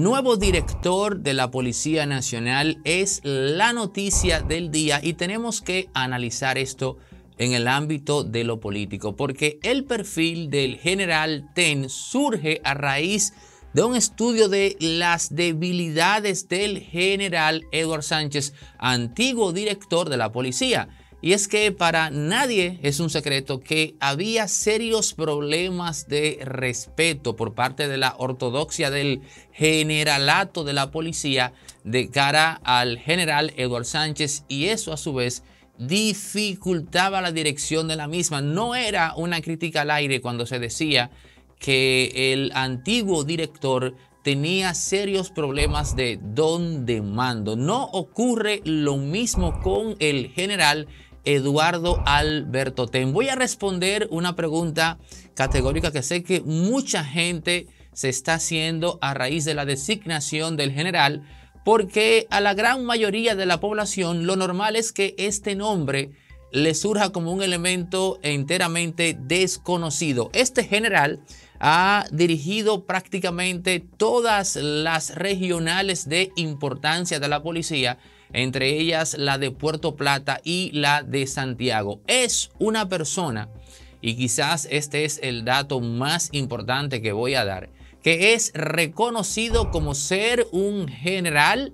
Nuevo director de la Policía Nacional es la noticia del día y tenemos que analizar esto en el ámbito de lo político, porque el perfil del general Ten surge a raíz de un estudio de las debilidades del general Edward Sánchez, antiguo director de la policía. Y es que para nadie es un secreto que había serios problemas de respeto por parte de la ortodoxia del generalato de la policía de cara al general Eduardo Sánchez y eso a su vez dificultaba la dirección de la misma. No era una crítica al aire cuando se decía que el antiguo director tenía serios problemas de don de mando. No ocurre lo mismo con el general Eduardo Alberto Ten. Voy a responder una pregunta categórica que sé que mucha gente se está haciendo a raíz de la designación del general, porque a la gran mayoría de la población lo normal es que este nombre le surja como un elemento enteramente desconocido. Este general ha dirigido prácticamente todas las regionales de importancia de la policía entre ellas la de Puerto Plata y la de Santiago. Es una persona, y quizás este es el dato más importante que voy a dar, que es reconocido como ser un general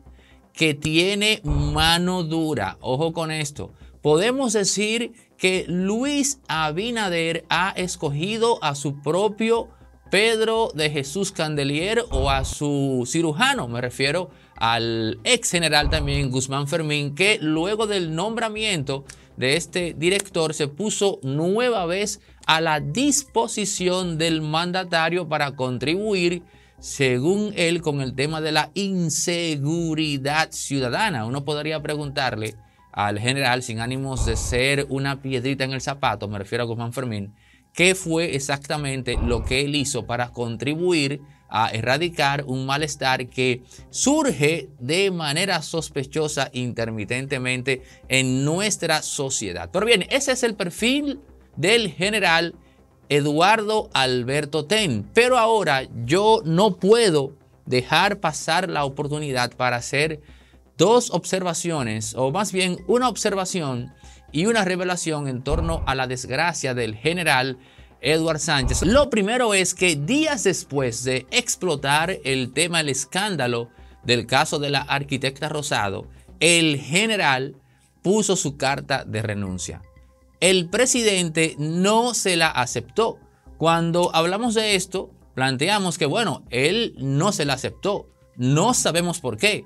que tiene mano dura. Ojo con esto. Podemos decir que Luis Abinader ha escogido a su propio Pedro de Jesús Candelier o a su cirujano, me refiero al ex general también Guzmán Fermín, que luego del nombramiento de este director se puso nueva vez a la disposición del mandatario para contribuir, según él, con el tema de la inseguridad ciudadana. Uno podría preguntarle al general, sin ánimos de ser una piedrita en el zapato, me refiero a Guzmán Fermín, qué fue exactamente lo que él hizo para contribuir a erradicar un malestar que surge de manera sospechosa intermitentemente en nuestra sociedad. Pero bien, ese es el perfil del general Eduardo Alberto Ten. Pero ahora yo no puedo dejar pasar la oportunidad para hacer dos observaciones, o más bien una observación y una revelación en torno a la desgracia del general Edward Sánchez. Lo primero es que días después de explotar el tema, el escándalo del caso de la arquitecta Rosado, el general puso su carta de renuncia. El presidente no se la aceptó. Cuando hablamos de esto, planteamos que, bueno, él no se la aceptó. No sabemos por qué.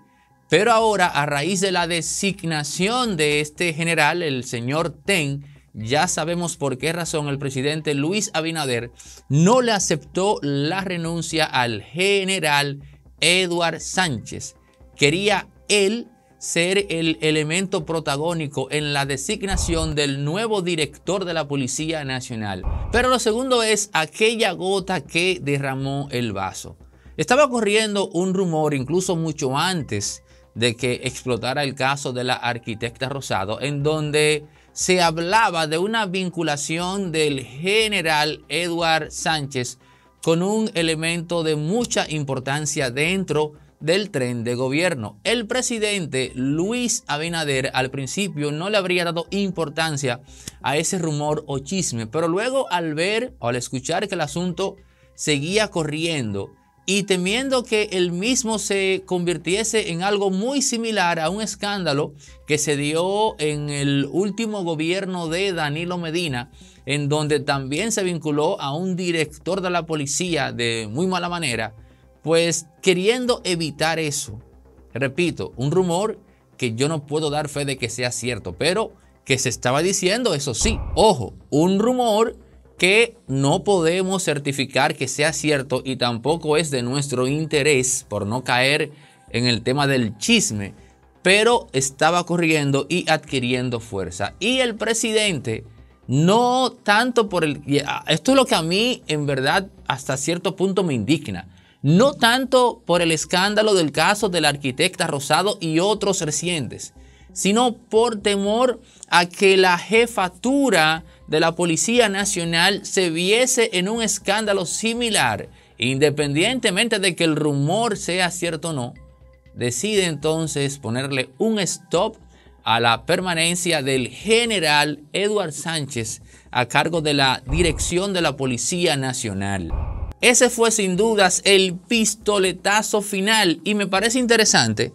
Pero ahora, a raíz de la designación de este general, el señor Ten, ya sabemos por qué razón el presidente Luis Abinader no le aceptó la renuncia al general Eduard Sánchez. Quería él ser el elemento protagónico en la designación del nuevo director de la Policía Nacional. Pero lo segundo es aquella gota que derramó el vaso. Estaba corriendo un rumor incluso mucho antes de que explotara el caso de la arquitecta Rosado, en donde se hablaba de una vinculación del general Eduard Sánchez con un elemento de mucha importancia dentro del tren de gobierno. El presidente Luis Abinader al principio no le habría dado importancia a ese rumor o chisme, pero luego al ver o al escuchar que el asunto seguía corriendo, y temiendo que el mismo se convirtiese en algo muy similar a un escándalo que se dio en el último gobierno de Danilo Medina, en donde también se vinculó a un director de la policía de muy mala manera, pues queriendo evitar eso. Repito, un rumor que yo no puedo dar fe de que sea cierto, pero que se estaba diciendo, eso sí, ojo, un rumor que no podemos certificar que sea cierto y tampoco es de nuestro interés por no caer en el tema del chisme, pero estaba corriendo y adquiriendo fuerza. Y el presidente, no tanto por el... Ah, esto es lo que a mí en verdad hasta cierto punto me indigna. No tanto por el escándalo del caso de la arquitecta Rosado y otros recientes, sino por temor a que la jefatura de la Policía Nacional se viese en un escándalo similar, independientemente de que el rumor sea cierto o no, decide entonces ponerle un stop a la permanencia del general Eduard Sánchez a cargo de la dirección de la Policía Nacional. Ese fue sin dudas el pistoletazo final y me parece interesante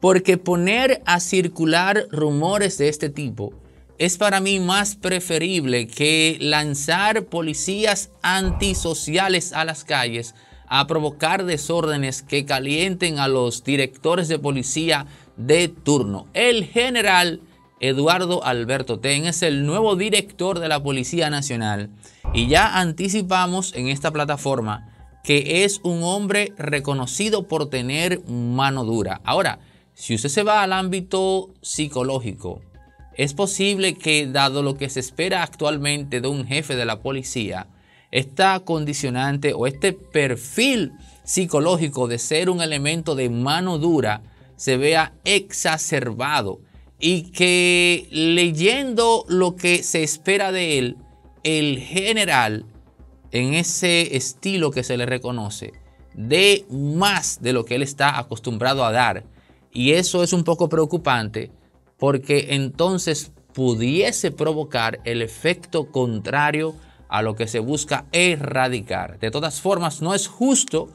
porque poner a circular rumores de este tipo es para mí más preferible que lanzar policías antisociales a las calles a provocar desórdenes que calienten a los directores de policía de turno. El general Eduardo Alberto Ten es el nuevo director de la Policía Nacional y ya anticipamos en esta plataforma que es un hombre reconocido por tener mano dura. Ahora, si usted se va al ámbito psicológico, es posible que, dado lo que se espera actualmente de un jefe de la policía, esta condicionante o este perfil psicológico de ser un elemento de mano dura se vea exacerbado y que leyendo lo que se espera de él, el general, en ese estilo que se le reconoce, dé más de lo que él está acostumbrado a dar. Y eso es un poco preocupante porque entonces pudiese provocar el efecto contrario a lo que se busca erradicar. De todas formas, no es justo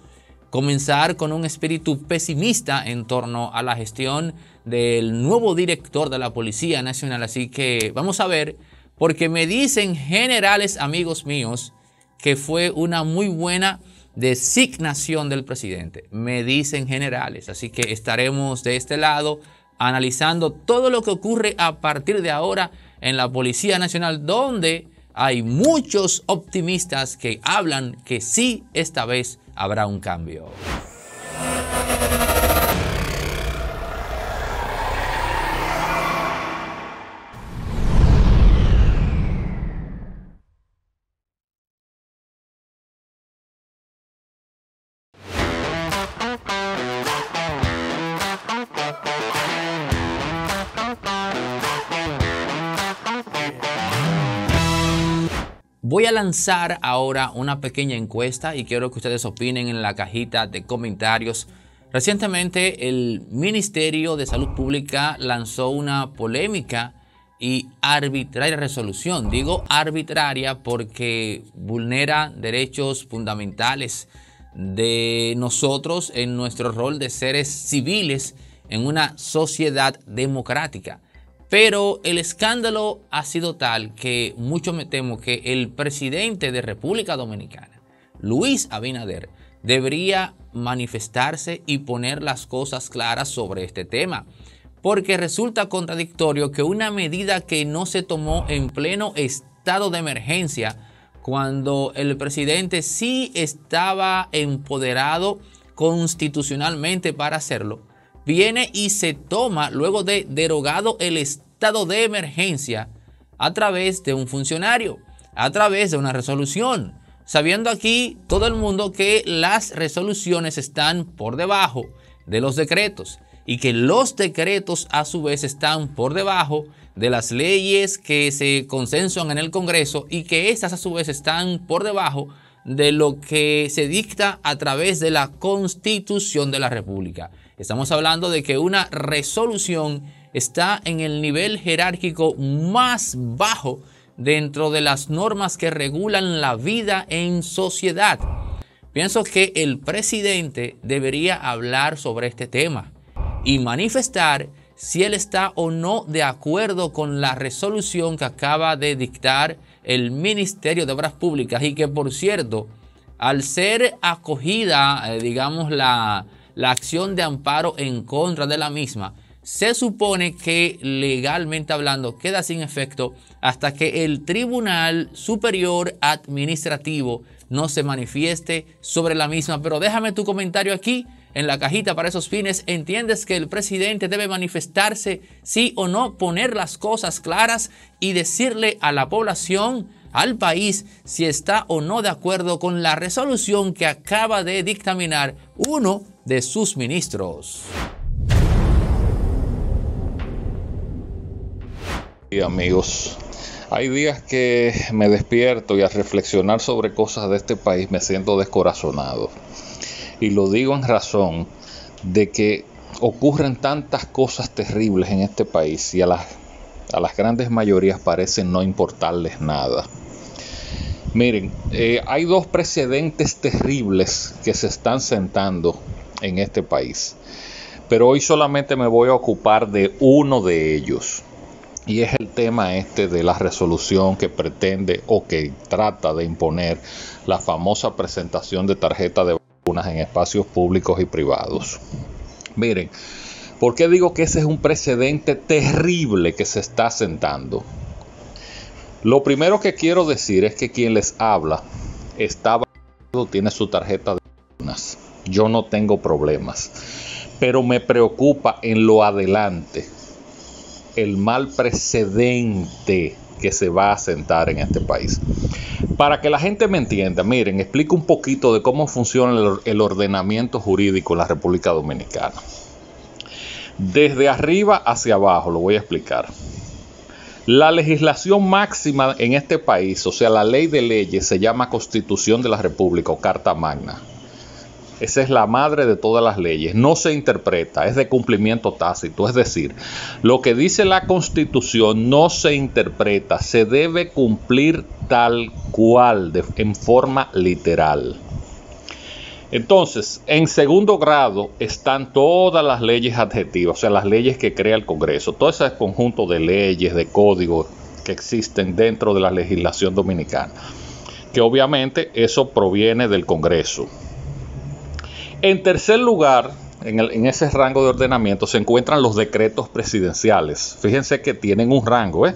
comenzar con un espíritu pesimista en torno a la gestión del nuevo director de la Policía Nacional. Así que vamos a ver, porque me dicen generales amigos míos que fue una muy buena designación del presidente. Me dicen generales, así que estaremos de este lado analizando todo lo que ocurre a partir de ahora en la Policía Nacional, donde hay muchos optimistas que hablan que sí, esta vez habrá un cambio. Voy a lanzar ahora una pequeña encuesta y quiero que ustedes opinen en la cajita de comentarios. Recientemente el Ministerio de Salud Pública lanzó una polémica y arbitraria resolución. Digo arbitraria porque vulnera derechos fundamentales de nosotros en nuestro rol de seres civiles en una sociedad democrática. Pero el escándalo ha sido tal que mucho me temo que el presidente de República Dominicana, Luis Abinader, debería manifestarse y poner las cosas claras sobre este tema. Porque resulta contradictorio que una medida que no se tomó en pleno estado de emergencia, cuando el presidente sí estaba empoderado constitucionalmente para hacerlo, viene y se toma luego de derogado el estado de emergencia a través de un funcionario, a través de una resolución, sabiendo aquí todo el mundo que las resoluciones están por debajo de los decretos y que los decretos a su vez están por debajo de las leyes que se consensuan en el Congreso y que estas a su vez están por debajo de lo que se dicta a través de la Constitución de la República. Estamos hablando de que una resolución está en el nivel jerárquico más bajo dentro de las normas que regulan la vida en sociedad. Pienso que el presidente debería hablar sobre este tema y manifestar si él está o no de acuerdo con la resolución que acaba de dictar el Ministerio de Obras Públicas y que por cierto, al ser acogida, eh, digamos, la, la acción de amparo en contra de la misma, se supone que legalmente hablando queda sin efecto hasta que el Tribunal Superior Administrativo no se manifieste sobre la misma. Pero déjame tu comentario aquí en la cajita para esos fines. ¿Entiendes que el presidente debe manifestarse sí o no, poner las cosas claras y decirle a la población, al país, si está o no de acuerdo con la resolución que acaba de dictaminar uno de sus ministros. Y amigos, hay días que me despierto y al reflexionar sobre cosas de este país me siento descorazonado. Y lo digo en razón de que ocurren tantas cosas terribles en este país y a las, a las grandes mayorías parece no importarles nada. Miren, eh, hay dos precedentes terribles que se están sentando en este país. Pero hoy solamente me voy a ocupar de uno de ellos. Y es el tema este de la resolución que pretende o que trata de imponer la famosa presentación de tarjeta de vacunas en espacios públicos y privados. Miren, ¿por qué digo que ese es un precedente terrible que se está sentando? Lo primero que quiero decir es que quien les habla está vacunado, tiene su tarjeta de vacunas. Yo no tengo problemas. Pero me preocupa en lo adelante el mal precedente que se va a sentar en este país. Para que la gente me entienda, miren, explico un poquito de cómo funciona el ordenamiento jurídico en la República Dominicana. Desde arriba hacia abajo, lo voy a explicar. La legislación máxima en este país, o sea, la ley de leyes, se llama Constitución de la República o Carta Magna. Esa es la madre de todas las leyes. No se interpreta, es de cumplimiento tácito. Es decir, lo que dice la Constitución no se interpreta, se debe cumplir tal cual, en forma literal. Entonces, en segundo grado están todas las leyes adjetivas, o sea, las leyes que crea el Congreso, todo ese conjunto de leyes, de códigos que existen dentro de la legislación dominicana, que obviamente eso proviene del Congreso. En tercer lugar, en, ese rango de ordenamiento se encuentran los decretos presidenciales. Fíjense que tienen un rango, ¿eh?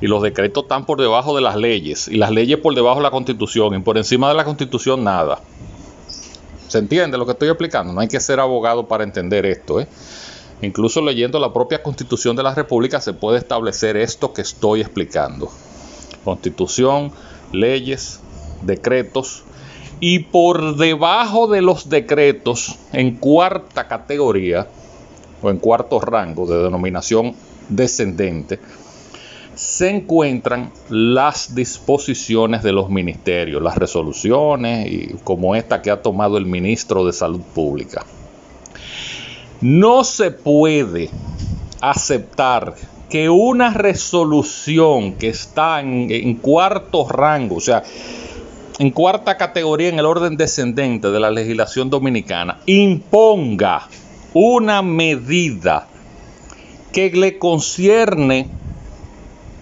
Y los decretos están por debajo de las leyes, y las leyes por debajo de la constitución, y por encima de la constitución nada. ¿Se entiende lo que estoy explicando? No hay que ser abogado para entender esto, ¿eh? Incluso leyendo la propia constitución de la República se puede establecer esto que estoy explicando. Constitución, leyes, decretos, y por debajo de los decretos en cuarta categoría o en cuarto rango de denominación descendente se encuentran las disposiciones de los ministerios, las resoluciones y como esta que ha tomado el ministro de Salud Pública. No se puede aceptar que una resolución que está en, en cuarto rango, o sea, en cuarta categoría en el orden descendente de la legislación dominicana, imponga una medida que le concierne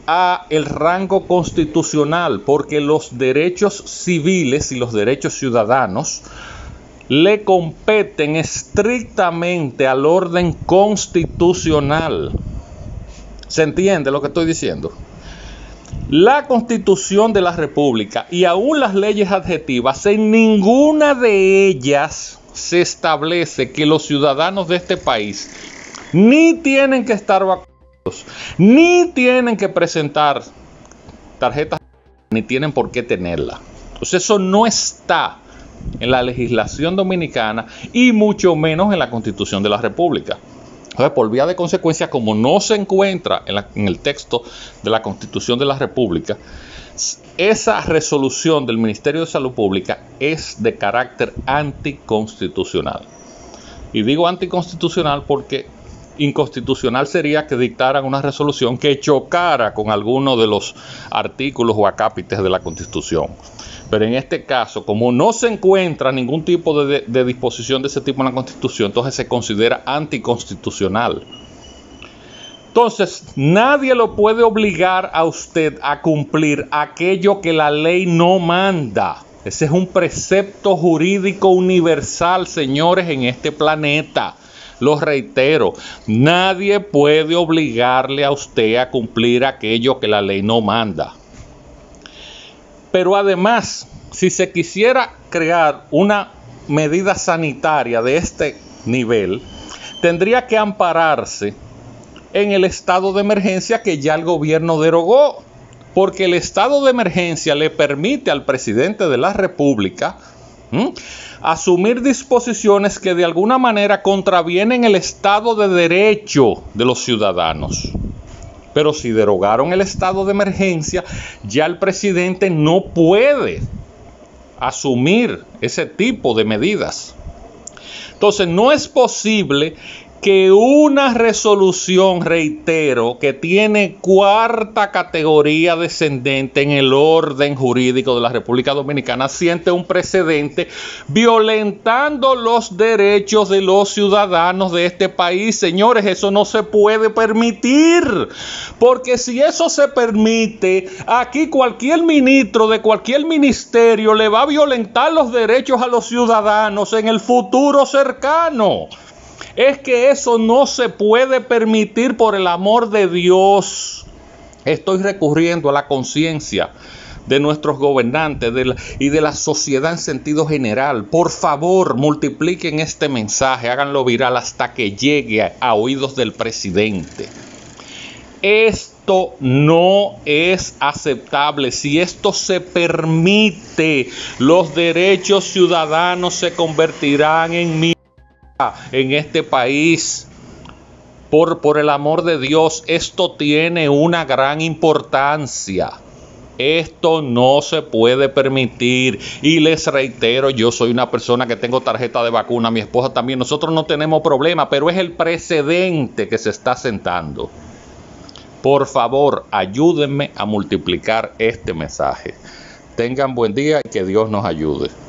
a el rango constitucional, porque los derechos civiles y los derechos ciudadanos le competen estrictamente al orden constitucional. ¿Se entiende lo que estoy diciendo? La constitución de la República y aún las leyes adjetivas, en ninguna de ellas se establece que los ciudadanos de este país ni tienen que estar vacunados, ni tienen que presentar tarjetas, ni tienen por qué tenerla. Entonces eso no está en la legislación dominicana y mucho menos en la constitución de la República. Entonces, por vía de consecuencia, como no se encuentra en, en el texto de la Constitución de la República, esa resolución del Ministerio de Salud Pública es de carácter anticonstitucional. Y digo anticonstitucional porque inconstitucional sería que dictaran una resolución que chocara con alguno de los artículos o acápites de la Constitución. Pero en este caso, como no se encuentra ningún tipo de, disposición de ese tipo en la Constitución, entonces se considera anticonstitucional. Entonces, nadie lo puede obligar a usted a cumplir aquello que la ley no manda. Ese es un precepto jurídico universal, señores, en este planeta. Lo reitero, nadie puede obligarle a usted a cumplir aquello que la ley no manda. Pero además, si se quisiera crear una medida sanitaria de este nivel, tendría que ampararse en el estado de emergencia que ya el gobierno derogó, porque el estado de emergencia le permite al presidente de la República ¿Mm? Asumir disposiciones que de alguna manera contravienen el Estado de Derecho de los ciudadanos. Pero si derogaron el estado de emergencia, ya el presidente no puede asumir ese tipo de medidas. Entonces, no es posible que una resolución, reitero, que tiene cuarta categoría descendente en el orden jurídico de la República Dominicana, siente un precedente violentando los derechos de los ciudadanos de este país. Señores, eso no se puede permitir, porque si eso se permite, aquí cualquier ministro de cualquier ministerio le va a violentar los derechos a los ciudadanos en el futuro cercano. Es que eso no se puede permitir por el amor de Dios. Estoy recurriendo a la conciencia de nuestros gobernantes y de la sociedad en sentido general. Por favor, multipliquen este mensaje, háganlo viral hasta que llegue a, a oídos del presidente. Esto no es aceptable. Si esto se permite, los derechos ciudadanos se convertirán en mí en este país. Por, el amor de Dios, esto tiene una gran importancia. Esto no se puede permitir. Y les reitero, yo soy una persona que tengo tarjeta de vacuna, mi esposa también, nosotros no tenemos problema, pero es el precedente que se está sentando. Por favor, ayúdenme a multiplicar este mensaje. Tengan buen día y que Dios nos ayude.